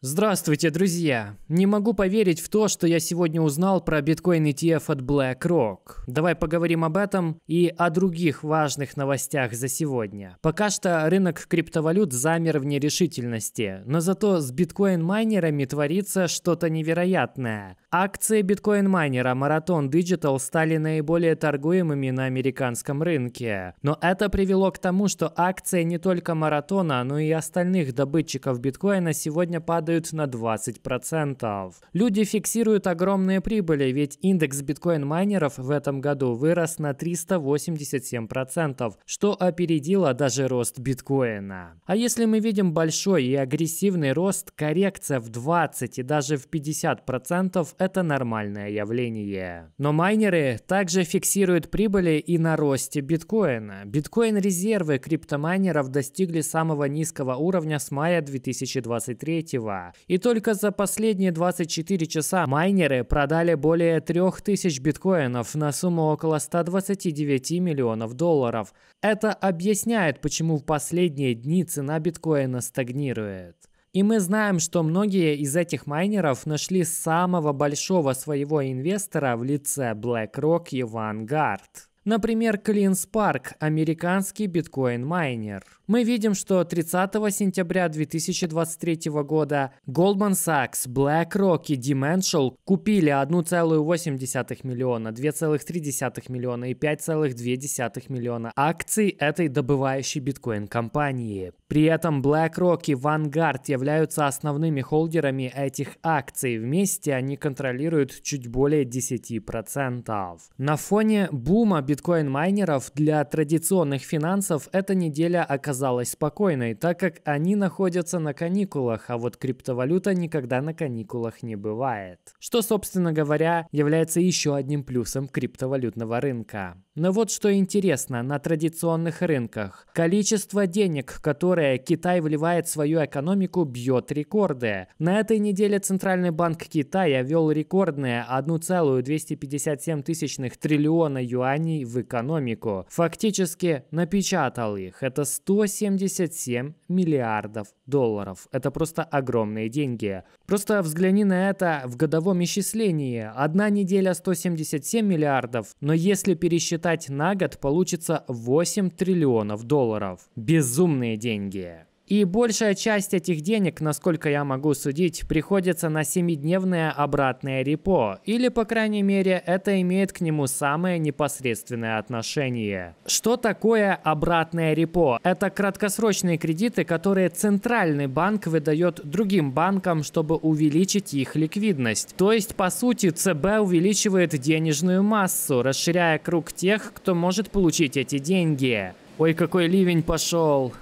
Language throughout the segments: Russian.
Здравствуйте, друзья! Не могу поверить в то, что я сегодня узнал про биткоин ETF от BlackRock. Давай поговорим об этом и о других важных новостях за сегодня. Пока что рынок криптовалют замер в нерешительности, но зато с биткоин-майнерами творится что-то невероятное. Акции биткоин-майнера Marathon Digital стали наиболее торгуемыми на американском рынке. Но это привело к тому, что акции не только Маратона, но и остальных добытчиков биткоина сегодня падают падают на 20%. Люди фиксируют огромные прибыли, ведь индекс биткоин-майнеров в этом году вырос на 387%, что опередило даже рост биткоина. А если мы видим большой и агрессивный рост, коррекция в 20 и даже в 50% – это нормальное явление. Но майнеры также фиксируют прибыли и на росте биткоина. Биткоин-резервы криптомайнеров достигли самого низкого уровня с мая 2023 года. И только за последние 24 часа майнеры продали более 3000 биткоинов на сумму около 129 миллионов долларов. Это объясняет, почему в последние дни цена биткоина стагнирует. И мы знаем, что многие из этих майнеров нашли самого большого своего инвестора в лице BlackRock и Vanguard. Например, CleanSpark – американский биткоин-майнер мы видим, что 30 сентября 2023 года Goldman Sachs, BlackRock и Dimensional купили 1,8 миллиона, 2,3 миллиона и 5,2 миллиона акций этой добывающей биткоин компании. При этом BlackRock и Vanguard являются основными холдерами этих акций. Вместе они контролируют чуть более 10%. На фоне бума биткоин-майнеров для традиционных финансов эта неделя оказалась оказалась спокойной, так как они находятся на каникулах, а вот криптовалюта никогда на каникулах не бывает. Что, собственно говоря, является еще одним плюсом криптовалютного рынка. Но вот что интересно на традиционных рынках. Количество денег, которое Китай вливает в свою экономику, бьет рекорды. На этой неделе Центральный банк Китая вел рекордные 1,257 тысячных триллиона юаней в экономику. Фактически напечатал их. Это 177 миллиардов долларов. Это просто огромные деньги. Просто взгляни на это в годовом исчислении. Одна неделя 177 миллиардов, но если пересчитать считать на год получится 8 триллионов долларов. Безумные деньги. И большая часть этих денег, насколько я могу судить, приходится на 7-дневное обратное репо, или по крайней мере это имеет к нему самое непосредственное отношение. Что такое обратное репо? Это краткосрочные кредиты, которые центральный банк выдает другим банкам, чтобы увеличить их ликвидность. То есть, по сути, ЦБ увеличивает денежную массу, расширяя круг тех, кто может получить эти деньги. Ой, какой ливень пошел.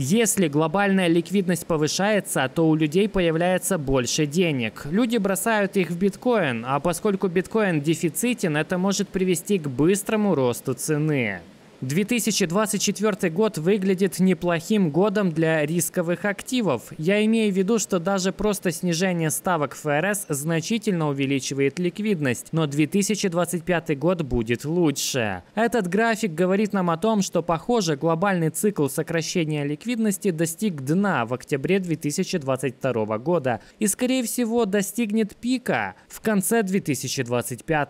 Если глобальная ликвидность повышается, то у людей появляется больше денег. Люди бросают их в биткоин, а поскольку биткоин дефицитен, это может привести к быстрому росту цены. 2024 год выглядит неплохим годом для рисковых активов. Я имею в виду, что даже просто снижение ставок ФРС значительно увеличивает ликвидность, но 2025 год будет лучше. Этот график говорит нам о том, что, похоже, глобальный цикл сокращения ликвидности достиг дна в октябре 2022 года и, скорее всего, достигнет пика в конце 2025.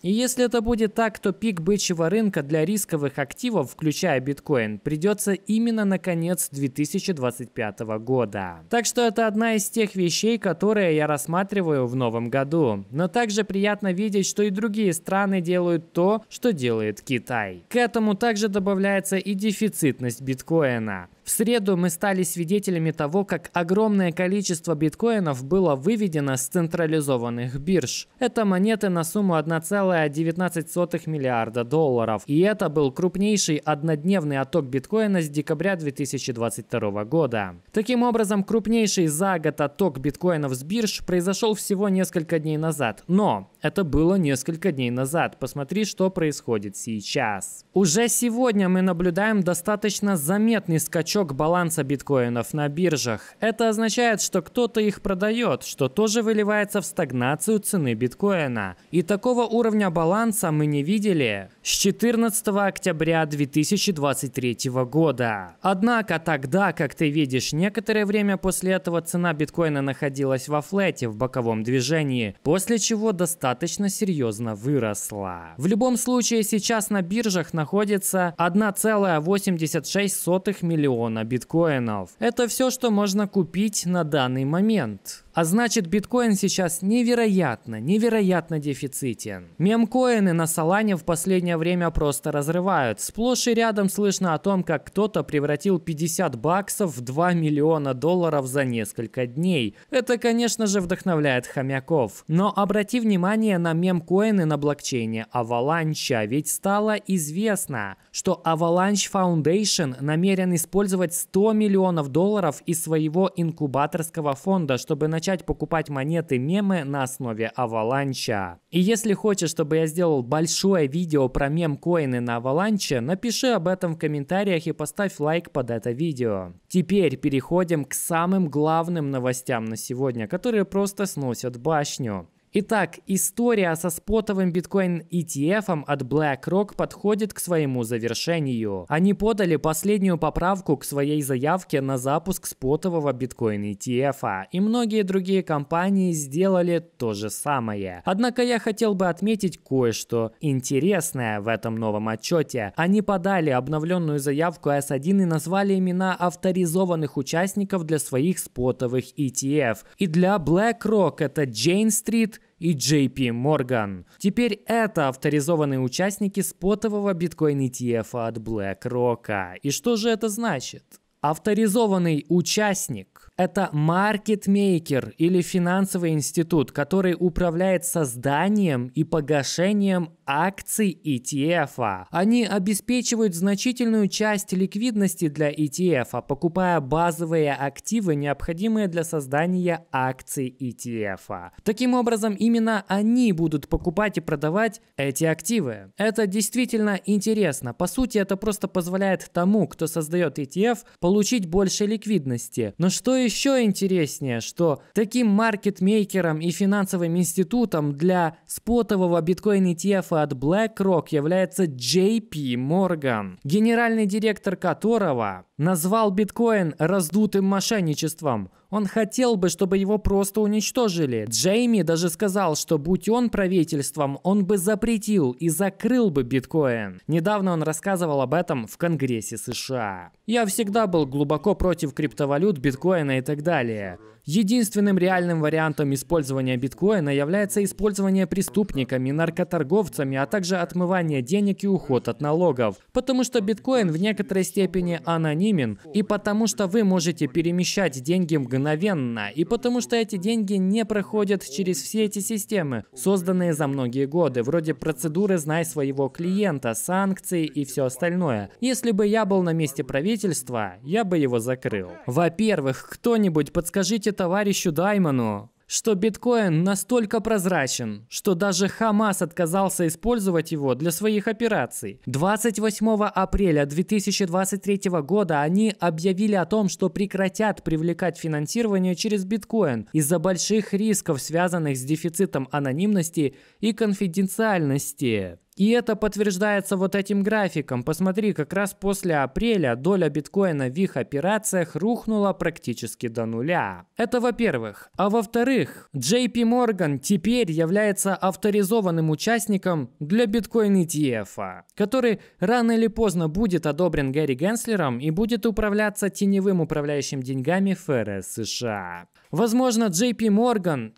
И если это будет так, то пик бычьего рынка для рисковых активов активов, включая биткоин, придется именно на конец 2025 года. Так что это одна из тех вещей, которые я рассматриваю в новом году. Но также приятно видеть, что и другие страны делают то, что делает Китай. К этому также добавляется и дефицитность биткоина. В среду мы стали свидетелями того, как огромное количество биткоинов было выведено с централизованных бирж. Это монеты на сумму 1,19 миллиарда долларов. И это был крупнейший однодневный отток биткоина с декабря 2022 года. Таким образом, крупнейший за год отток биткоинов с бирж произошел всего несколько дней назад. Но это было несколько дней назад. Посмотри, что происходит сейчас. Уже сегодня мы наблюдаем достаточно заметный скачок баланса биткоинов на биржах. Это означает, что кто-то их продает, что тоже выливается в стагнацию цены биткоина. И такого уровня баланса мы не видели с 14 октября 2023 года. Однако тогда, как ты видишь, некоторое время после этого цена биткоина находилась во флете в боковом движении, после чего достаточно достаточно серьезно выросла. В любом случае, сейчас на биржах находится 1,86 миллиона биткоинов. Это все, что можно купить на данный момент. А значит, биткоин сейчас невероятно, невероятно дефицитен. Мемкоины на Солане в последнее время просто разрывают. Сплошь и рядом слышно о том, как кто-то превратил 50 баксов в 2 миллиона долларов за несколько дней. Это, конечно же, вдохновляет хомяков. Но обрати внимание на мемкоины на блокчейне Avalanche, а ведь стало известно, что Avalanche Foundation намерен использовать 100 миллионов долларов из своего инкубаторского фонда, чтобы начать начать покупать монеты мемы на основе Аваланча. И если хочешь, чтобы я сделал большое видео про мем-коины на Аваланче, напиши об этом в комментариях и поставь лайк под это видео. Теперь переходим к самым главным новостям на сегодня, которые просто сносят башню. Итак, история со спотовым биткоин ETF от BlackRock подходит к своему завершению. Они подали последнюю поправку к своей заявке на запуск спотового биткоин ETF, и многие другие компании сделали то же самое. Однако я хотел бы отметить кое-что интересное в этом новом отчете. Они подали обновленную заявку S1 и назвали имена авторизованных участников для своих спотовых ETF. И для BlackRock это Jane Street, и JP Morgan. Теперь это авторизованные участники спотового биткоин ETF от BlackRock. И что же это значит? Авторизованный участник это маркетмейкер или финансовый институт, который управляет созданием и погашением акций ETF. -а. Они обеспечивают значительную часть ликвидности для ETF, -а, покупая базовые активы, необходимые для создания акций ETF. -а. Таким образом, именно они будут покупать и продавать эти активы. Это действительно интересно. По сути, это просто позволяет тому, кто создает ETF, получить больше ликвидности. Но что и еще интереснее, что таким маркетмейкером и финансовым институтом для спотового биткоин ETF от BlackRock является JP Morgan, генеральный директор которого назвал биткоин раздутым мошенничеством – он хотел бы, чтобы его просто уничтожили. Джейми даже сказал, что будь он правительством, он бы запретил и закрыл бы биткоин. Недавно он рассказывал об этом в Конгрессе США. Я всегда был глубоко против криптовалют, биткоина и так далее. Единственным реальным вариантом использования биткоина является использование преступниками, наркоторговцами, а также отмывание денег и уход от налогов. Потому что биткоин в некоторой степени анонимен, и потому что вы можете перемещать деньги мгновенно, и потому что эти деньги не проходят через все эти системы, созданные за многие годы, вроде процедуры «Знай своего клиента», санкций и все остальное. Если бы я был на месте правительства, я бы его закрыл. Во-первых, кто-нибудь подскажите товарищу Даймону, что биткоин настолько прозрачен, что даже Хамас отказался использовать его для своих операций. 28 апреля 2023 года они объявили о том, что прекратят привлекать финансирование через биткоин из-за больших рисков, связанных с дефицитом анонимности и конфиденциальности. И это подтверждается вот этим графиком. Посмотри, как раз после апреля доля биткоина в их операциях рухнула практически до нуля. Это во-первых. А во-вторых, JP Morgan теперь является авторизованным участником для биткоин ETF, который рано или поздно будет одобрен Гэри Генслером и будет управляться теневым управляющим деньгами ФРС США. Возможно, Джей Пи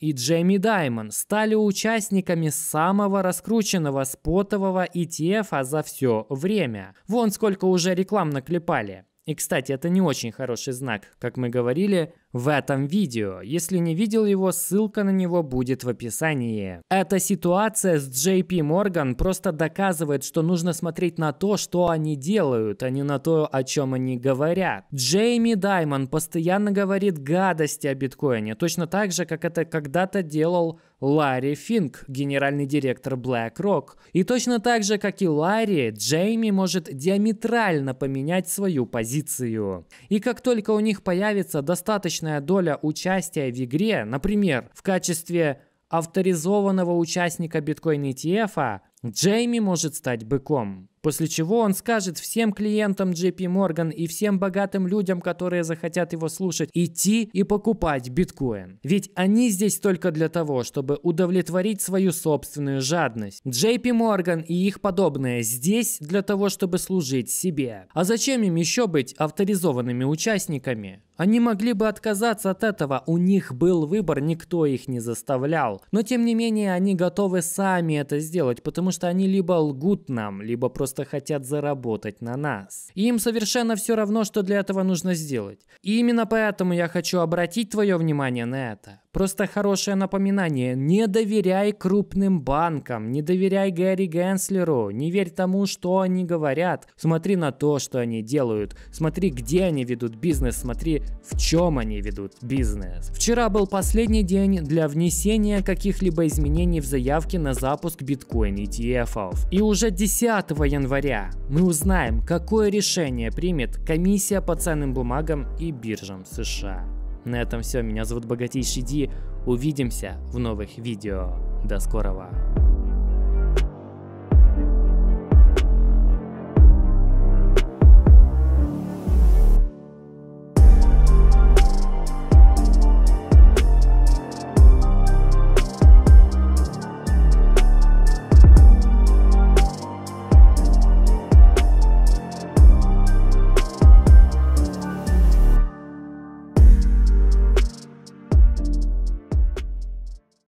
и Джейми Даймон стали участниками самого раскрученного спотового ETF а за все время. Вон сколько уже реклам наклепали. И, кстати, это не очень хороший знак. Как мы говорили, в этом видео. Если не видел его, ссылка на него будет в описании. Эта ситуация с JP Morgan просто доказывает, что нужно смотреть на то, что они делают, а не на то, о чем они говорят. Джейми Даймон постоянно говорит гадости о биткоине, точно так же, как это когда-то делал Ларри Финк, генеральный директор BlackRock. И точно так же, как и Ларри, Джейми может диаметрально поменять свою позицию. И как только у них появится достаточно приличная доля участия в игре, например, в качестве авторизованного участника биткоин ETF, Джейми может стать быком, после чего он скажет всем клиентам JP Morgan и всем богатым людям, которые захотят его слушать, идти и покупать биткоин. Ведь они здесь только для того, чтобы удовлетворить свою собственную жадность. JP Morgan и их подобное здесь для того, чтобы служить себе. А зачем им еще быть авторизованными участниками? Они могли бы отказаться от этого, у них был выбор, никто их не заставлял. Но тем не менее они готовы сами это сделать, потому потому что они либо лгут нам, либо просто хотят заработать на нас. И им совершенно все равно, что для этого нужно сделать. И именно поэтому я хочу обратить твое внимание на это. Просто хорошее напоминание. Не доверяй крупным банкам, не доверяй Гэри Генслеру, не верь тому, что они говорят. Смотри на то, что они делают. Смотри, где они ведут бизнес, смотри, в чем они ведут бизнес. Вчера был последний день для внесения каких-либо изменений в заявки на запуск биткоин ETF. -ов. И уже 10 января мы узнаем, какое решение примет комиссия по ценным бумагам и биржам США. На этом все. Меня зовут Богатейший Ди. Увидимся в новых видео. До скорого.